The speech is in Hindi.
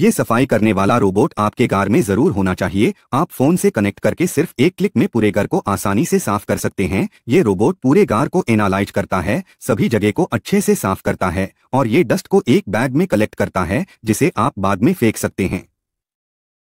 ये सफाई करने वाला रोबोट आपके कार में जरूर होना चाहिए आप फोन से कनेक्ट करके सिर्फ एक क्लिक में पूरे घर को आसानी से साफ कर सकते हैं ये रोबोट पूरे घर को एनालाइज करता है सभी जगह को अच्छे से साफ करता है और ये डस्ट को एक बैग में कलेक्ट करता है जिसे आप बाद में फेंक सकते हैं